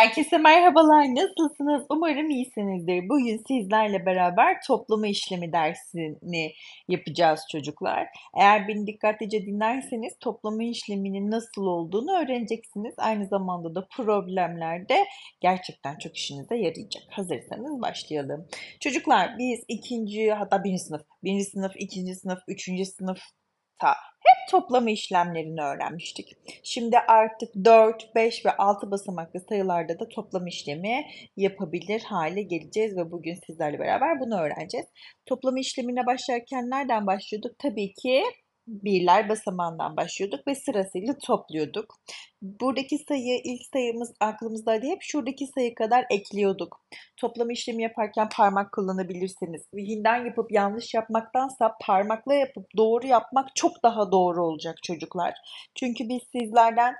Herkese merhabalar, nasılsınız? Umarım iyisinizdir. Bugün sizlerle beraber toplama işlemi dersini yapacağız çocuklar. Eğer beni dikkatlice dinlerseniz toplama işleminin nasıl olduğunu öğreneceksiniz. Aynı zamanda da problemlerde gerçekten çok işinize yarayacak. Hazırsanız başlayalım. Çocuklar biz ikinci hatta birinci sınıf, birinci sınıf, ikinci sınıf, üçüncü sınıf, sınıfta hep toplama işlemlerini öğrenmiştik. Şimdi artık 4, 5 ve 6 basamaklı sayılarda da toplama işlemi yapabilir hale geleceğiz ve bugün sizlerle beraber bunu öğreneceğiz. Toplama işlemine başlarken nereden başlıyorduk? Tabii ki birler basamağından başlıyorduk ve sırasıyla topluyorduk. Buradaki sayı ilk sayımız aklımızdaydı. Hep şuradaki sayı kadar ekliyorduk. Toplama işlemi yaparken parmak kullanabilirsiniz. Hinden yapıp yanlış yapmaktansa parmakla yapıp doğru yapmak çok daha doğru olacak çocuklar. Çünkü biz sizlerden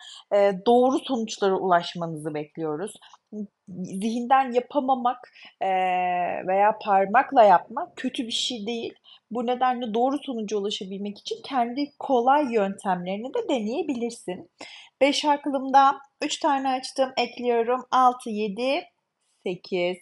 doğru sonuçlara ulaşmanızı bekliyoruz zihinden yapamamak e, veya parmakla yapmak kötü bir şey değil. Bu nedenle doğru sonuca ulaşabilmek için kendi kolay yöntemlerini de deneyebilirsin. 5 aklımda 3 tane açtım ekliyorum 6, 7, 8,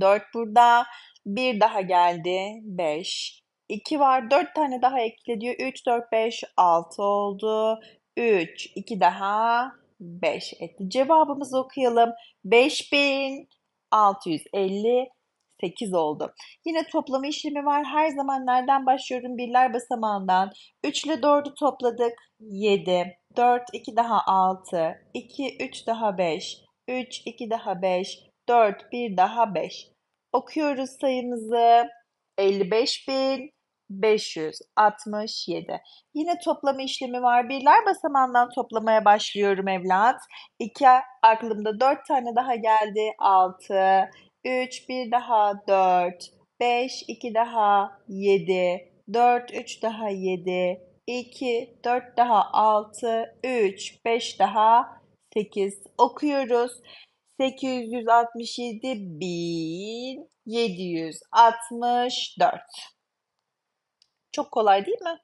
4 burada, Bir daha geldi 5, 2 var 4 tane daha ekle diyor 3, 4, 5, 6 oldu 3, 2 daha 5 etti. Cevabımızı okuyalım. 5658 oldu. Yine toplama işlemi var. Her zaman nereden başlıyorum? Birler basamağından. 3 ile 4'ü topladık. 7. 4, 2 daha 6. 2, 3 daha 5. 3, 2 daha 5. 4, 1 daha 5. Okuyoruz sayımızı. 55 bin 567. Yine toplama işlemi var. Birler basamağından toplamaya başlıyorum evlat. 2 aklımda 4 tane daha geldi. 6, 3, 1 daha 4, 5, 2 daha 7, 4, 3 daha 7, 2, 4 daha 6, 3, 5 daha 8. Okuyoruz. 867 1764. Çok kolay değil mi?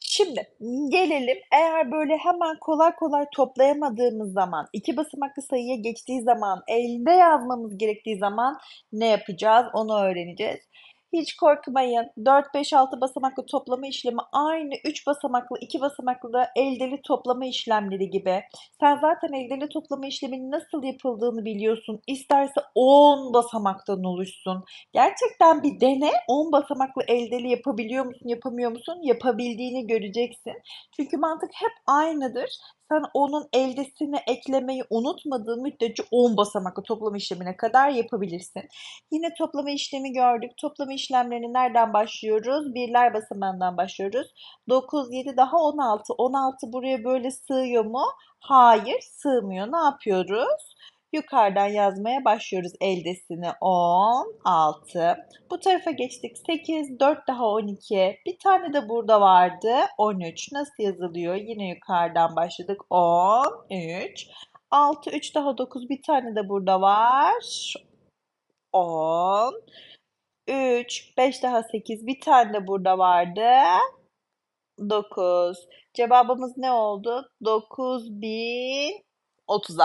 Şimdi gelelim eğer böyle hemen kolay kolay toplayamadığımız zaman, iki basamaklı sayıya geçtiği zaman, elde yazmamız gerektiği zaman ne yapacağız onu öğreneceğiz. Hiç korkmayın. 4-5-6 basamaklı toplama işlemi aynı 3 basamaklı 2 basamaklı da eldeli toplama işlemleri gibi. Sen zaten eldeli toplama işleminin nasıl yapıldığını biliyorsun. İsterse 10 basamaktan oluşsun. Gerçekten bir dene 10 basamaklı eldeli yapabiliyor musun yapamıyor musun? Yapabildiğini göreceksin. Çünkü mantık hep aynıdır sen onun eldesini eklemeyi unutmadığın müddetçe 10 basamaklı toplama işlemine kadar yapabilirsin. Yine toplama işlemi gördük. Toplama işlemlerini nereden başlıyoruz? Birler basamağından başlıyoruz. 9, 7 daha 16. 16 buraya böyle sığıyor mu? Hayır sığmıyor. Ne yapıyoruz? Yukarıdan yazmaya başlıyoruz eldesini 10, 6. Bu tarafa geçtik 8, 4 daha 12. Bir tane de burada vardı 13. Nasıl yazılıyor? Yine yukarıdan başladık 10, 3. 6, 3 daha 9 bir tane de burada var 10. 3, 5 daha 8 bir tane de burada vardı 9. Cevabımız ne oldu? 9036.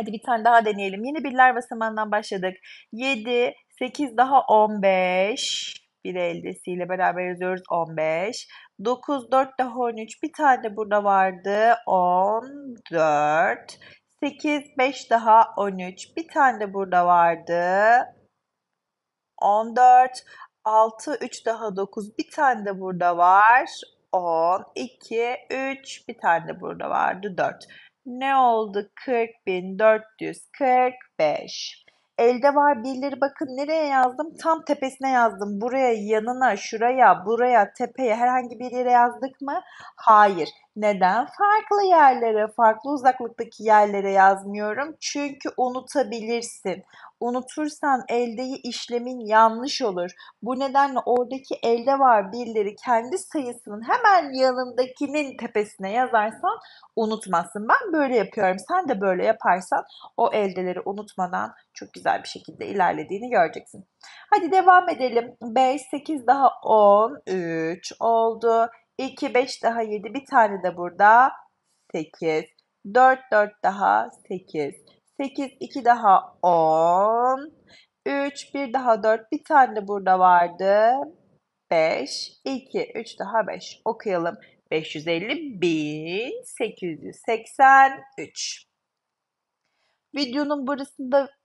Hadi bir tane daha deneyelim. Yeni birler basamağından başladık. 7, 8 daha 15. Bir eldesiyle beraber yazıyoruz 15. 9, 4 daha 13. Bir tane de burada vardı. 14. 8, 5 daha 13. Bir tane de burada vardı. 14. 6, 3 daha 9. Bir tane de burada var. 10, 2, 3. Bir tane de burada vardı. 4. Ne oldu? 40.445. Elde var birileri bakın nereye yazdım? Tam tepesine yazdım. Buraya, yanına, şuraya, buraya, tepeye herhangi bir yere yazdık mı? Hayır. Neden? Farklı yerlere, farklı uzaklıktaki yerlere yazmıyorum. Çünkü unutabilirsin. Unutursan eldeyi işlemin yanlış olur. Bu nedenle oradaki elde var birileri kendi sayısının hemen yanındakinin tepesine yazarsan unutmazsın. Ben böyle yapıyorum. Sen de böyle yaparsan o eldeleri unutmadan çok güzel bir şekilde ilerlediğini göreceksin. Hadi devam edelim. 5, 8 daha 10, 3 oldu. 2, 5 daha 7. Bir tane de burada 8. 4, 4 daha 8. 8, 2 daha 10. 3, 1 daha 4. Bir tane de burada vardı. 5, 2, 3 daha 5. Okuyalım. 550, 1883. Videonun burasında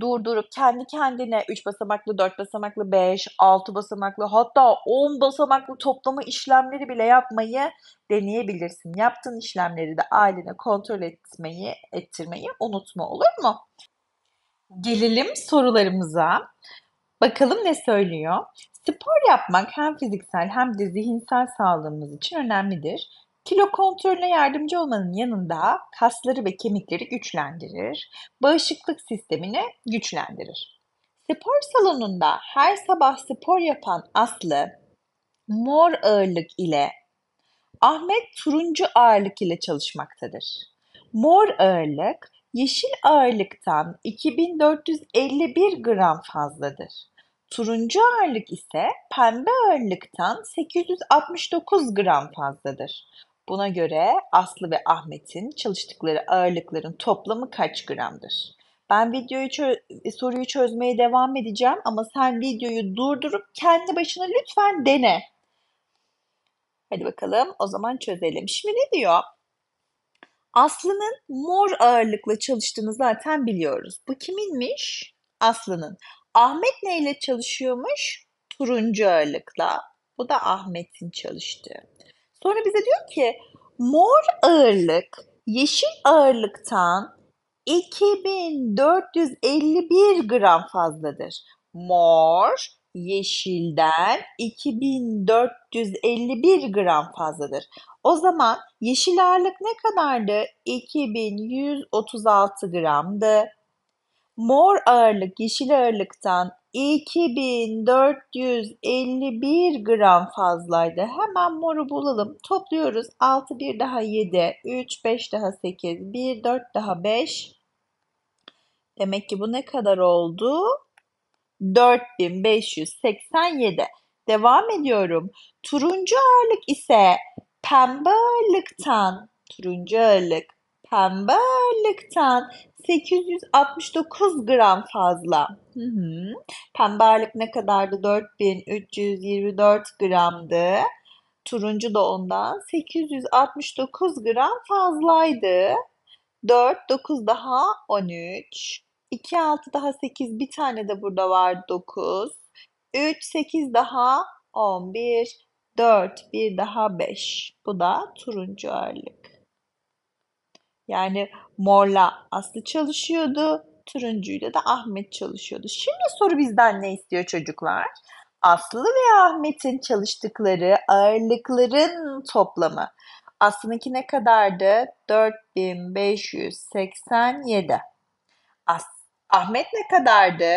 durdurup kendi kendine 3 basamaklı, 4 basamaklı, 5, 6 basamaklı hatta 10 basamaklı toplama işlemleri bile yapmayı deneyebilirsin. Yaptığın işlemleri de ailene kontrol etmeyi, ettirmeyi unutma olur mu? Gelelim sorularımıza. Bakalım ne söylüyor? Spor yapmak hem fiziksel hem de zihinsel sağlığımız için önemlidir. Kilo kontrolüne yardımcı olmanın yanında kasları ve kemikleri güçlendirir, bağışıklık sistemini güçlendirir. Spor salonunda her sabah spor yapan Aslı mor ağırlık ile Ahmet turuncu ağırlık ile çalışmaktadır. Mor ağırlık yeşil ağırlıktan 2451 gram fazladır. Turuncu ağırlık ise pembe ağırlıktan 869 gram fazladır. Buna göre Aslı ve Ahmet'in çalıştıkları ağırlıkların toplamı kaç gramdır? Ben videoyu çö- e, soruyu çözmeye devam edeceğim ama sen videoyu durdurup kendi başına lütfen dene. Hadi bakalım o zaman çözelim. Şimdi ne diyor? Aslı'nın mor ağırlıkla çalıştığını zaten biliyoruz. Bu kiminmiş? Aslı'nın. Ahmet neyle çalışıyormuş? Turuncu ağırlıkla. Bu da Ahmet'in çalıştığı. Sonra bize diyor ki mor ağırlık yeşil ağırlıktan 2451 gram fazladır. Mor yeşilden 2451 gram fazladır. O zaman yeşil ağırlık ne kadardı? 2136 gramdı. Mor ağırlık yeşil ağırlıktan 2451 gram fazlaydı. Hemen moru bulalım. Topluyoruz. 6 1 daha 7, 3 5 daha 8, 1 4 daha 5. Demek ki bu ne kadar oldu? 4587. Devam ediyorum. Turuncu ağırlık ise pembe ağırlıktan turuncu ağırlık Pembarlıktan 869 gram fazla. Pembarlık ne kadardı? 4324 gramdı. Turuncu da ondan 869 gram fazlaydı. 4, 9 daha 13. 2, 6 daha 8 bir tane de burada var 9. 3, 8 daha 11. 4, 1 daha 5. Bu da turuncu ağırlık. Yani morla Aslı çalışıyordu. Turuncuyla da Ahmet çalışıyordu. Şimdi soru bizden ne istiyor çocuklar? Aslı ve Ahmet'in çalıştıkları ağırlıkların toplamı. Aslı'nınki ne kadardı? 4587. As Ahmet ne kadardı?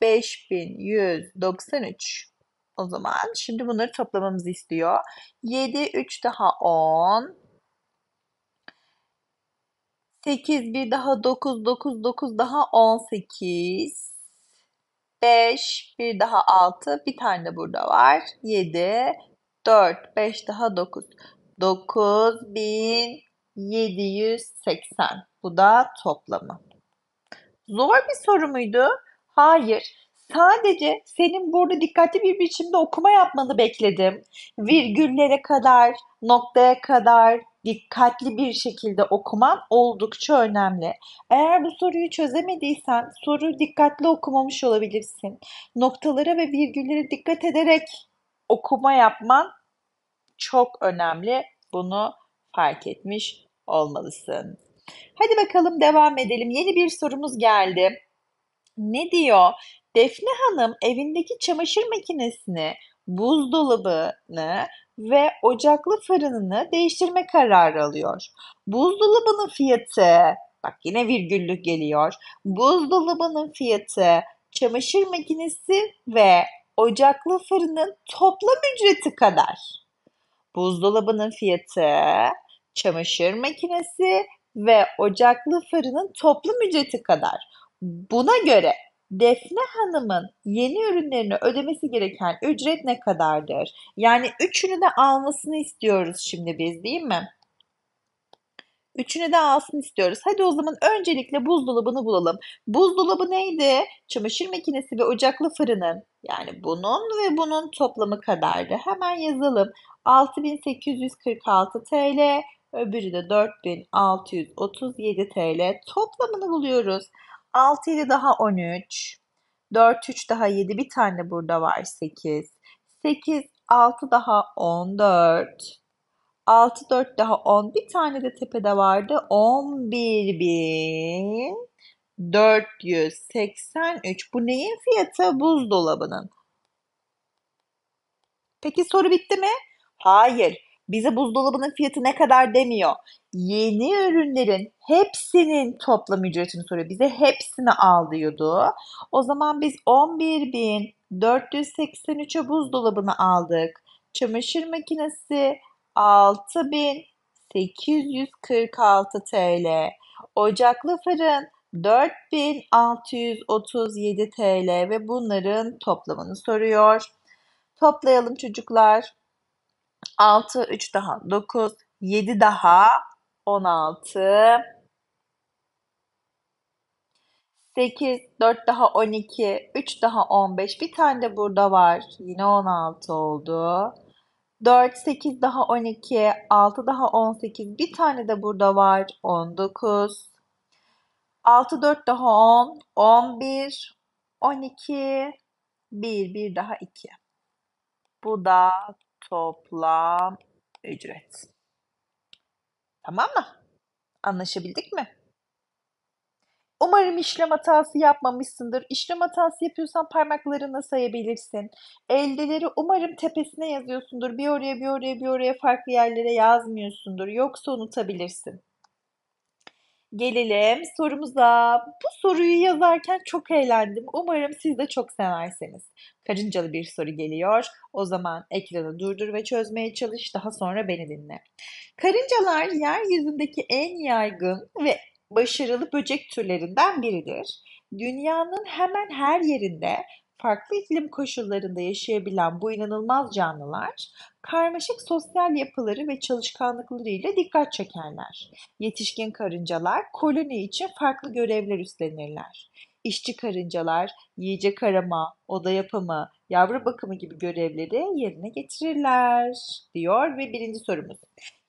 5193. O zaman şimdi bunları toplamamızı istiyor. 7, 3 daha 10, 8, bir daha 9, 9, 9 daha 18. 5, bir daha 6, bir tane de burada var. 7, 4, 5 daha 9. 9780. Bu da toplamı. Zor bir soru muydu? Hayır. Sadece senin burada dikkatli bir biçimde okuma yapmanı bekledim. Virgüllere kadar, noktaya kadar, dikkatli bir şekilde okuman oldukça önemli. Eğer bu soruyu çözemediysen soruyu dikkatli okumamış olabilirsin. Noktalara ve virgüllere dikkat ederek okuma yapman çok önemli. Bunu fark etmiş olmalısın. Hadi bakalım devam edelim. Yeni bir sorumuz geldi. Ne diyor? Defne Hanım evindeki çamaşır makinesini, buzdolabını ve ocaklı fırınını değiştirme kararı alıyor. Buzdolabının fiyatı, bak yine virgüllük geliyor. Buzdolabının fiyatı, çamaşır makinesi ve ocaklı fırının toplam ücreti kadar. Buzdolabının fiyatı, çamaşır makinesi ve ocaklı fırının toplam ücreti kadar. Buna göre Defne Hanım'ın yeni ürünlerini ödemesi gereken ücret ne kadardır? Yani üçünü de almasını istiyoruz şimdi biz değil mi? Üçünü de alsın istiyoruz. Hadi o zaman öncelikle buzdolabını bulalım. Buzdolabı neydi? Çamaşır makinesi ve ocaklı fırının. Yani bunun ve bunun toplamı kadardı. Hemen yazalım. 6846 TL, öbürü de 4637 TL. Toplamını buluyoruz. 6 7 daha 13. 4 3 daha 7 bir tane burada var 8. 8 6 daha 14. 6 4 daha 10 bir tane de tepede vardı 11 bin 483. Bu neyin fiyatı? Buzdolabının. Peki soru bitti mi? Hayır bize buzdolabının fiyatı ne kadar demiyor. Yeni ürünlerin hepsinin toplam ücretini soruyor. Bize hepsini al diyordu. O zaman biz 11.483'e buzdolabını aldık. Çamaşır makinesi 6846 TL. Ocaklı fırın 4637 TL ve bunların toplamını soruyor. Toplayalım çocuklar. 6, 3 daha 9, 7 daha 16, 8, 4 daha 12, 3 daha 15. Bir tane de burada var. Yine 16 oldu. 4, 8 daha 12, 6 daha 18. Bir tane de burada var. 19. 6, 4 daha 10, 11, 12, 1, 1 daha 2. Bu da toplam ücret. Tamam mı? Anlaşabildik mi? Umarım işlem hatası yapmamışsındır. İşlem hatası yapıyorsan parmaklarını sayabilirsin. Eldeleri umarım tepesine yazıyorsundur. Bir oraya bir oraya bir oraya farklı yerlere yazmıyorsundur. Yoksa unutabilirsin gelelim sorumuza. Bu soruyu yazarken çok eğlendim. Umarım siz de çok seversiniz. Karıncalı bir soru geliyor. O zaman ekranı durdur ve çözmeye çalış. Daha sonra beni dinle. Karıncalar yeryüzündeki en yaygın ve başarılı böcek türlerinden biridir. Dünyanın hemen her yerinde farklı iklim koşullarında yaşayabilen bu inanılmaz canlılar karmaşık sosyal yapıları ve çalışkanlıklarıyla dikkat çekerler. Yetişkin karıncalar koloni için farklı görevler üstlenirler. İşçi karıncalar yiyecek arama, oda yapımı, yavru bakımı gibi görevleri yerine getirirler diyor ve birinci sorumuz.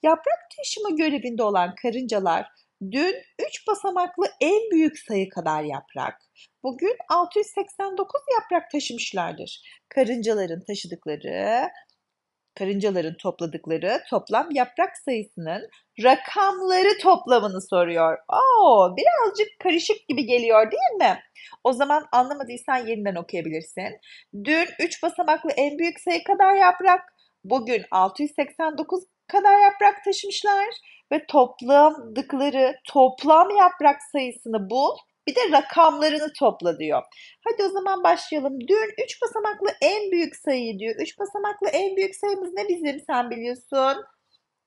Yaprak taşıma görevinde olan karıncalar Dün 3 basamaklı en büyük sayı kadar yaprak, bugün 689 yaprak taşımışlardır. Karıncaların taşıdıkları, karıncaların topladıkları toplam yaprak sayısının rakamları toplamını soruyor. Oo, birazcık karışık gibi geliyor değil mi? O zaman anlamadıysan yeniden okuyabilirsin. Dün 3 basamaklı en büyük sayı kadar yaprak, bugün 689 kadar yaprak taşımışlar ve topladıkları toplam yaprak sayısını bul. Bir de rakamlarını topla diyor. Hadi o zaman başlayalım. Dün 3 basamaklı en büyük sayı diyor. 3 basamaklı en büyük sayımız ne bizim sen biliyorsun?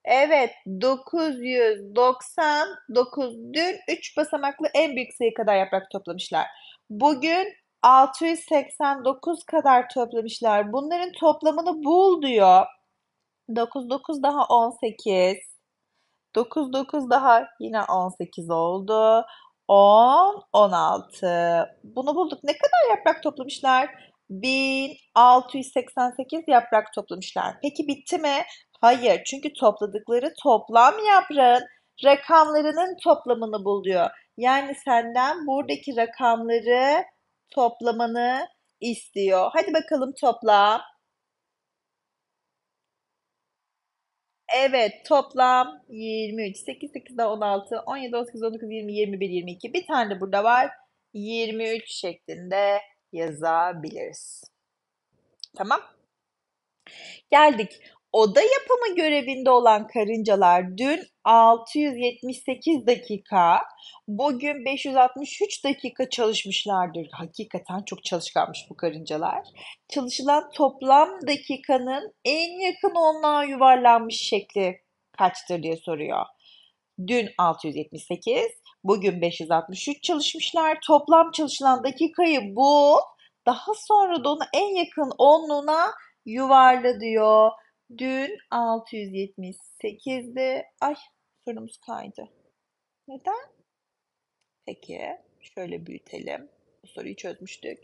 Evet 999 dün 3 basamaklı en büyük sayı kadar yaprak toplamışlar. Bugün 689 kadar toplamışlar. Bunların toplamını bul diyor. 99 daha 18. 9, 9 daha yine 18 oldu. 10, 16. Bunu bulduk. Ne kadar yaprak toplamışlar? 1688 yaprak toplamışlar. Peki bitti mi? Hayır. Çünkü topladıkları toplam yaprağın rakamlarının toplamını buluyor. Yani senden buradaki rakamları toplamanı istiyor. Hadi bakalım topla. Evet toplam 23. 8, 8 daha 16, 17, 18, 19, 20, 21, 22. Bir tane de burada var. 23 şeklinde yazabiliriz. Tamam. Geldik oda yapımı görevinde olan karıncalar dün 678 dakika, bugün 563 dakika çalışmışlardır. Hakikaten çok çalışkanmış bu karıncalar. Çalışılan toplam dakikanın en yakın onluğa yuvarlanmış şekli kaçtır diye soruyor. Dün 678, bugün 563 çalışmışlar. Toplam çalışılan dakikayı bu. Daha sonra da onu en yakın onluğuna yuvarla diyor. Dün 678'di. Ay fırınımız kaydı. Neden? Peki şöyle büyütelim. Bu soruyu çözmüştük.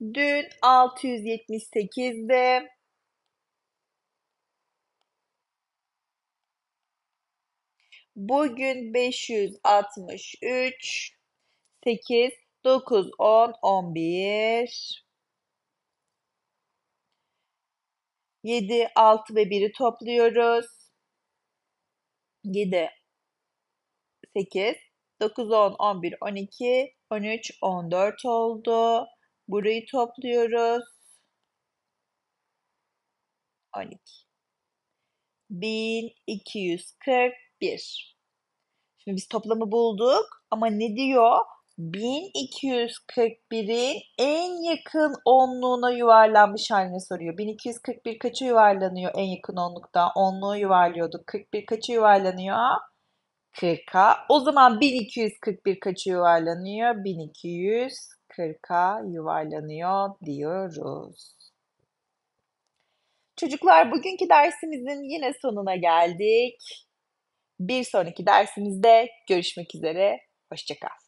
Dün 678'di. Bugün 563, 8, 9, 10, 11, 7, 6 ve 1'i topluyoruz. 7, 8, 9, 10, 11, 12, 13, 14 oldu. Burayı topluyoruz. 12. 1241. Şimdi biz toplamı bulduk ama ne diyor? 1241'in en yakın onluğuna yuvarlanmış halini soruyor. 1241 kaça yuvarlanıyor en yakın onlukta? Onluğu yuvarlıyorduk. 41 kaça yuvarlanıyor? 40'a. O zaman 1241 kaça yuvarlanıyor? 1240'a yuvarlanıyor diyoruz. Çocuklar bugünkü dersimizin yine sonuna geldik. Bir sonraki dersimizde görüşmek üzere. Hoşçakal.